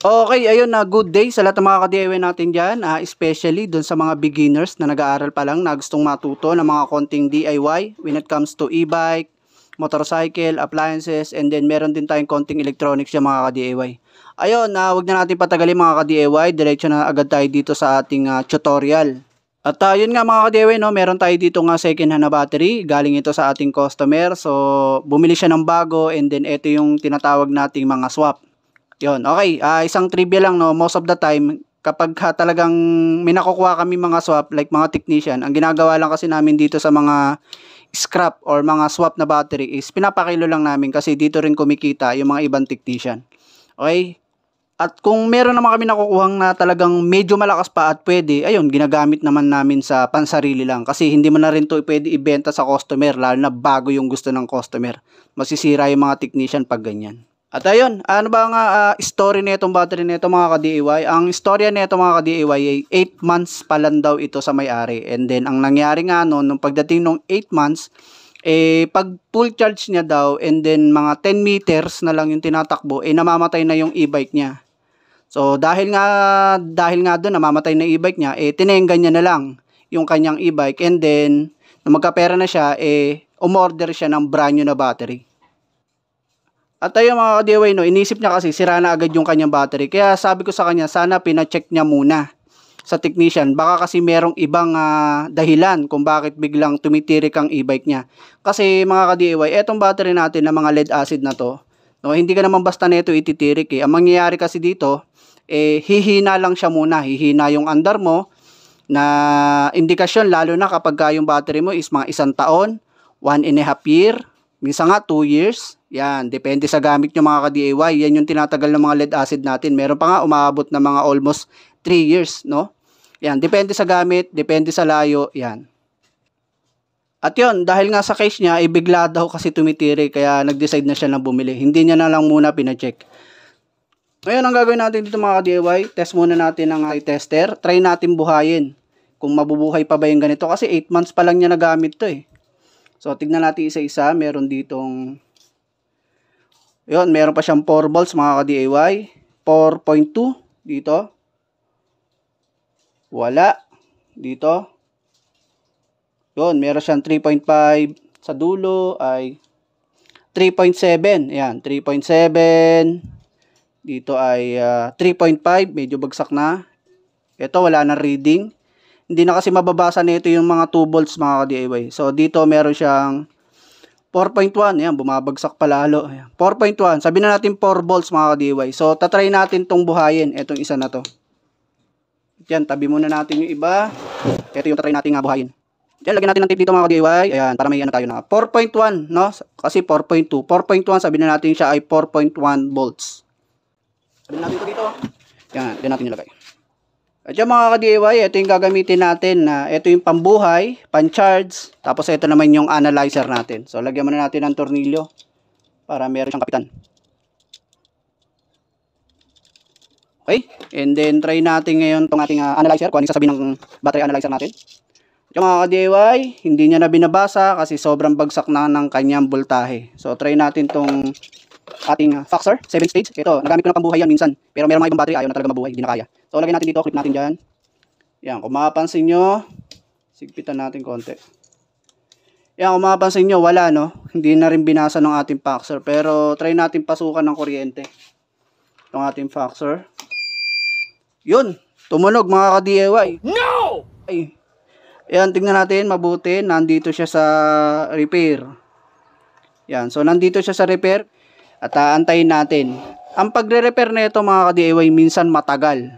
Okay, ayun na, good day sa lahat ng mga ka-DIY natin dyan, uh, especially dun sa mga beginners na nag-aaral pa lang na gustong matuto ng mga konting DIY when it comes to e-bike, motorcycle, appliances, and then meron din tayong konting electronics yung mga ka-DIY. Ayun, uh, wag na natin patagalin mga ka-DIY, diretso na agad tayo dito sa ating uh, tutorial. At uh, yun nga mga kadewe, no, meron tayo dito nga second hand na battery. Galing ito sa ating customer. So, bumili siya ng bago and then ito yung tinatawag nating mga swap. Yun. Okay, uh, isang trivia lang no, most of the time kapag ha, talagang may nakukuha kami mga swap like mga technician, ang ginagawa lang kasi namin dito sa mga scrap or mga swap na battery is pinapakilo lang namin kasi dito rin kumikita yung mga ibang technician. Okay? At kung meron naman kami nakukuhang na talagang medyo malakas pa at pwede, ayun, ginagamit naman namin sa pansarili lang. Kasi hindi mo na rin to pwede ibenta sa customer, lalo na bago yung gusto ng customer. Masisira yung mga technician pag ganyan. At ayun, ano ba nga uh, story nitong battery nito mga ka-DIY? Ang storya nito mga ka-DIY ay 8 months pa lang daw ito sa may-ari. And then ang nangyari nga noon nung pagdating nung 8 months, eh pag full charge niya daw and then mga 10 meters na lang yung tinatakbo, eh namamatay na yung e-bike niya. So dahil nga dahil nga doon namamatay na e-bike niya, eh tinenggan niya na lang yung kanyang e-bike and then nung magkapera na siya, eh umorder siya ng brand new na battery. At ayun mga ka-DIY, no, inisip niya kasi sira na agad yung kanyang battery. Kaya sabi ko sa kanya, sana pina-check niya muna sa technician. Baka kasi merong ibang uh, dahilan kung bakit biglang tumitirik ang e-bike niya. Kasi mga ka-DIY, etong battery natin na mga lead acid na to, no, hindi ka naman basta neto ititirik eh. Ang mangyayari kasi dito, eh, hihina lang siya muna. Hihina yung andar mo na indikasyon lalo na kapag yung battery mo is mga isang taon, one and a half year, minsan nga two years, yan, depende sa gamit nyo mga ka-DIY. Yan yung tinatagal ng mga lead acid natin. Meron pa nga umabot na mga almost 3 years, no? Yan, depende sa gamit, depende sa layo, yan. At yon dahil nga sa case niya, ibigla daw kasi tumitiri kaya nag-decide na siya na bumili. Hindi niya na lang muna pina-check. Ngayon, ang gagawin natin dito mga ka-DIY, test muna natin ang eye tester. Try natin buhayin kung mabubuhay pa ba yung ganito kasi 8 months pa lang niya nagamit to eh. So, tignan natin isa-isa. Meron ditong yun, meron pa siyang 4 volts mga ka-DIY. 4.2 dito. Wala. Dito. Yun, meron siyang 3.5 sa dulo ay 3.7. Ayan, 3.7. Dito ay uh, ah, 3.5. Medyo bagsak na. Ito, wala na reading. Hindi na kasi mababasa nito yung mga 2 volts mga ka-DIY. So, dito meron siyang 4.1, yan, bumabagsak palalo. 4.1, sabi na natin 4 volts mga ka-DIY. So, tatry natin tong buhayin, itong isa na to. Yan, tabi muna natin yung iba. Ito yung tatry natin nga buhayin. Yan, lagyan natin ng tape dito mga ka Ayan, para may ano tayo na. 4.1, no? Kasi 4.2. 4.1, sabi na natin siya ay 4.1 volts. Sabi na natin ito dito. Yan, yan natin ilagay. At yung mga ka-DIY, ito yung gagamitin natin na uh, ito yung pambuhay, pan-charge, tapos ito naman yung analyzer natin. So lagyan muna natin ng tornilyo para meron siyang kapitan. Okay, and then try natin ngayon itong ating uh, analyzer, kung anong sasabihin ng battery analyzer natin. At yung mga ka-DIY, hindi niya na binabasa kasi sobrang bagsak na ng kanyang voltahe. So try natin itong ating uh, Faxer 7 stage. Ito, nagamit ko na pambuhay yan minsan. Pero meron mga ibang battery ayaw na talaga mabuhay, hindi na kaya. So lagay natin dito, clip natin diyan. Yan, kung mapapansin nyo, sigpitan natin konti. Yan, kung mapapansin nyo, wala no. Hindi na rin binasa ng ating Foxer Pero try natin pasukan ng kuryente. Itong ating Foxer Yun, tumunog mga ka-DIY. No! Ay, Ayan, tingnan natin, mabuti, nandito siya sa repair. Yan, so nandito siya sa repair. At aantayin ah, natin. Ang pagre-repair nito mga ka-DIY minsan matagal.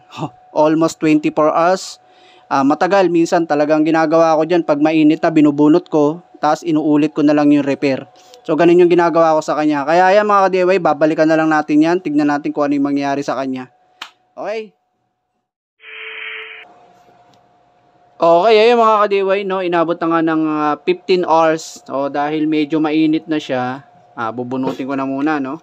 Almost 24 hours. Uh, matagal minsan talagang ginagawa ko diyan pag mainit na binubunot ko tapos inuulit ko na lang yung repair. So ganun yung ginagawa ko sa kanya. Kaya ayan mga ka-DIY, babalikan na lang natin yan. Tignan natin kung ano yung mangyayari sa kanya. Okay? Okay, ayun mga ka-DIY, no? inabot na nga ng uh, ah, 15 hours. So, dahil medyo mainit na siya, Ah, bubunutin ko na muna, no?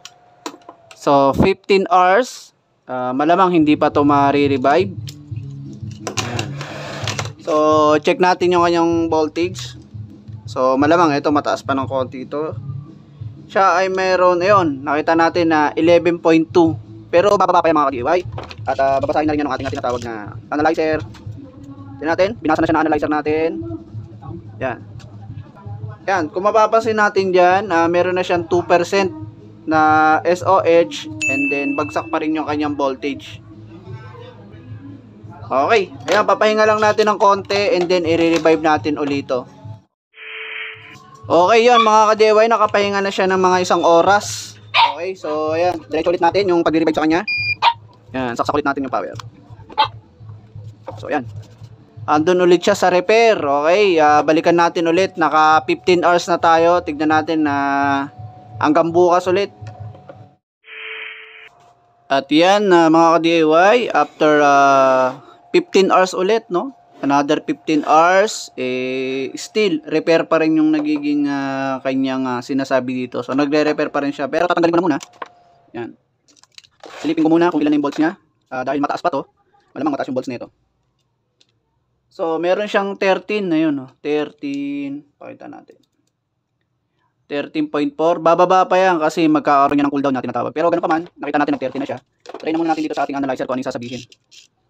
So, 15 hours. Uh, malamang hindi pa to ma-revive. So, check natin yung kanyang voltage. So, malamang ito mataas pa ng konti ito. Siya ay meron, ayun, nakita natin na 11.2. Pero bababa pa yung mga ka At uh, babasahin na rin yan ng ating tinatawag na analyzer. Tignan natin, binasa na siya na analyzer natin. Yan. Yan, kung mapapansin natin dyan, uh, meron na siyang 2% na SOH and then bagsak pa rin yung kanyang voltage. Okay, ayan, papahinga lang natin ng konti and then i-revive natin ulito. Okay yun mga ka kadeway, nakapahinga na siya ng mga isang oras. Okay, so ayan, diretso ulit natin yung pag-revive sa kanya. Yan, saksak ulit natin yung power. So ayan, Andun ulit siya sa repair. Okay, uh, balikan natin ulit. Naka 15 hours na tayo. Tignan natin na uh, hanggang bukas ulit. At yan uh, mga ka-DIY, after uh, ah, 15 hours ulit, no? Another 15 hours, eh, still, repair pa rin yung nagiging uh, kanyang uh, sinasabi dito. So, nagre-repair pa rin siya. Pero tatanggalin ko na muna. Yan. Silipin ko muna kung ilan na yung bolts niya. Uh, dahil mataas pa to, malamang mataas yung bolts nito. So, meron siyang 13 na yun, oh. 13, pakita natin. 13.4, bababa pa yan kasi magkakaroon niya ng cooldown na tinatawag. Pero ganun pa man, nakita natin nag-13 na siya. Try na muna natin dito sa ating analyzer kung anong sasabihin.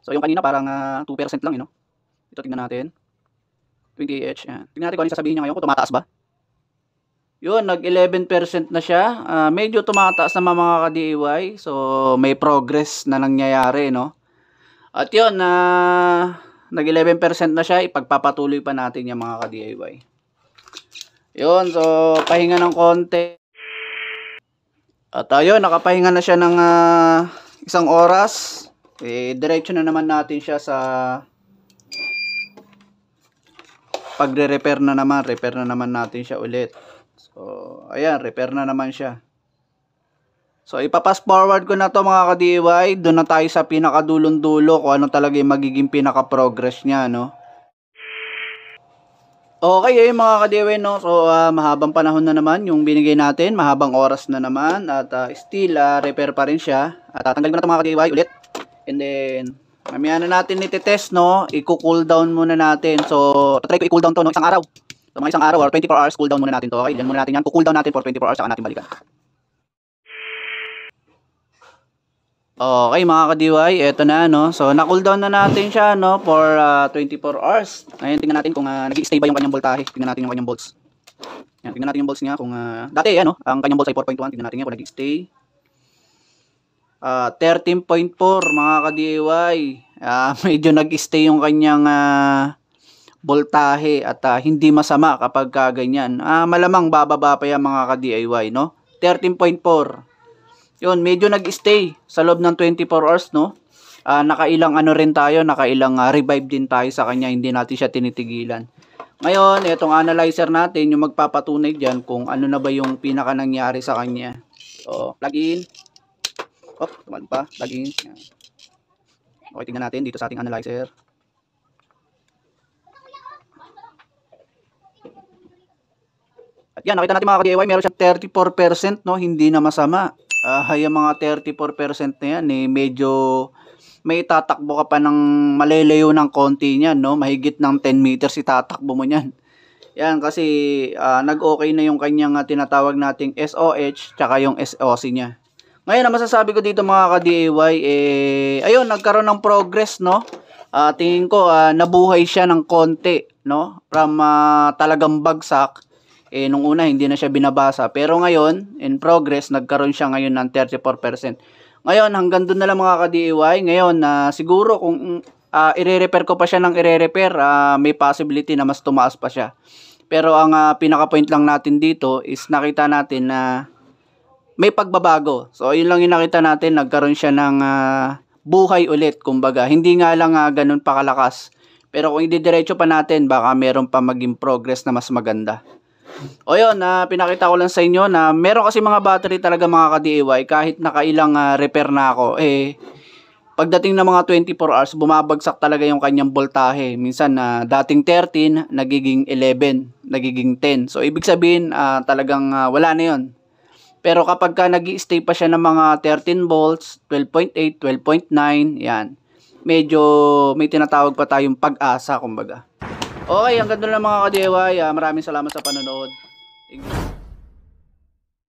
So, yung kanina parang uh, ah, 2% lang, you eh, know. Ito, tingnan natin. 20H, yan. Tingnan natin kung anong sasabihin niya ngayon, kung tumataas ba. Yun, nag-11% na siya. Uh, medyo tumataas na mga ka-DIY. So, may progress na nangyayari, no. At yun, na... Uh, nag 11% na siya, ipagpapatuloy pa natin yung mga ka-DIY. Yun, so pahinga ng konti. At ayun, nakapahinga na siya ng uh, isang oras. Eh, diretso na naman natin siya sa pagre-repair na naman. Repair na naman natin siya ulit. So, ayan, repair na naman siya. So ipapas forward ko na to mga ka-DIY. Doon na tayo sa pinakadulong dulo kung ano talaga yung magiging pinaka-progress niya no. Okay, ayun mga ka-DIY. no? So, uh, mahabang panahon na naman yung binigay natin, mahabang oras na naman, at uh, still, uh, repair pa rin siya. At tatanggalin uh, ko na to mga ka-DIY ulit. And then, mamaya na natin nititest, no? I-cool down muna natin. So, try ko i-cool down to, no? Isang araw. So, mga isang araw or 24 hours, cool down muna natin to. Okay, yan muna natin yan. Cool down natin for 24 hours, saka natin balikan. Okay mga ka kadiway, eto na no. So na-cool down na natin siya no for uh, ah, 24 hours. Ngayon tingnan natin kung uh, ah, nag-stay ba yung kanyang voltahe. Tingnan natin yung kanyang volts. Yan, tingnan natin yung volts niya kung uh, dati ano, ang kanyang volts ay 4.1. Tingnan natin yan kung nag-stay. Uh, 13.4 mga ka-DIY. Uh, medyo nag-stay yung kanyang uh, voltahe at uh, hindi masama kapag uh, ganyan. Uh, malamang bababa pa yan mga ka-DIY no. 13.4 yun, medyo nag-stay sa loob ng 24 hours, no? Uh, nakailang ano rin tayo, nakailang uh, revive din tayo sa kanya, hindi natin siya tinitigilan. Ngayon, itong analyzer natin, yung magpapatunay dyan kung ano na ba yung pinaka nangyari sa kanya. So, plug in. Oh, tumal pa. Plug in. Okay, tingnan natin dito sa ating analyzer. At yan, nakita natin mga ka-DIY, meron siyang 34%, no? Hindi na masama uh, ah, yung mga 34% na yan eh, medyo may tatakbo ka pa ng malelayo ng konti niyan, no? Mahigit ng 10 meters itatakbo mo niyan. Yan kasi uh, nag-okay na yung kanyang uh, tinatawag nating SOH tsaka yung SOC niya. Ngayon, ang masasabi ko dito mga ka-DIY, eh, ayun, nagkaroon ng progress, no? Uh, tingin ko, uh, nabuhay siya ng konti, no? From uh, talagang bagsak eh, nung una hindi na siya binabasa. Pero ngayon, in progress, nagkaroon siya ngayon ng 34%. Ngayon, hanggang doon na lang mga ka-DIY. Ngayon, uh, siguro kung uh, ire-repair ko pa siya ng ire-repair, uh, may possibility na mas tumaas pa siya. Pero ang uh, pinaka-point lang natin dito is nakita natin na may pagbabago. So, yun lang yung nakita natin. Nagkaroon siya ng uh, buhay ulit, kumbaga. Hindi nga lang uh, ganun pakalakas. Pero kung ididiretso pa natin, baka meron pa maging progress na mas maganda. O yun, na uh, pinakita ko lang sa inyo na meron kasi mga battery talaga mga ka-DIY kahit nakailang uh, repair na ako. Eh, pagdating ng mga 24 hours, bumabagsak talaga yung kanyang voltahe. Minsan na uh, dating 13, nagiging 11, nagiging 10. So, ibig sabihin, uh, talagang uh, wala na yun. Pero kapag ka nag stay pa siya ng mga 13 volts, 12.8, 12.9, yan. Medyo may tinatawag pa tayong pag-asa, kumbaga. Okay, hanggang doon lang mga ka-DIY. Ah. maraming salamat sa panonood. Thank you.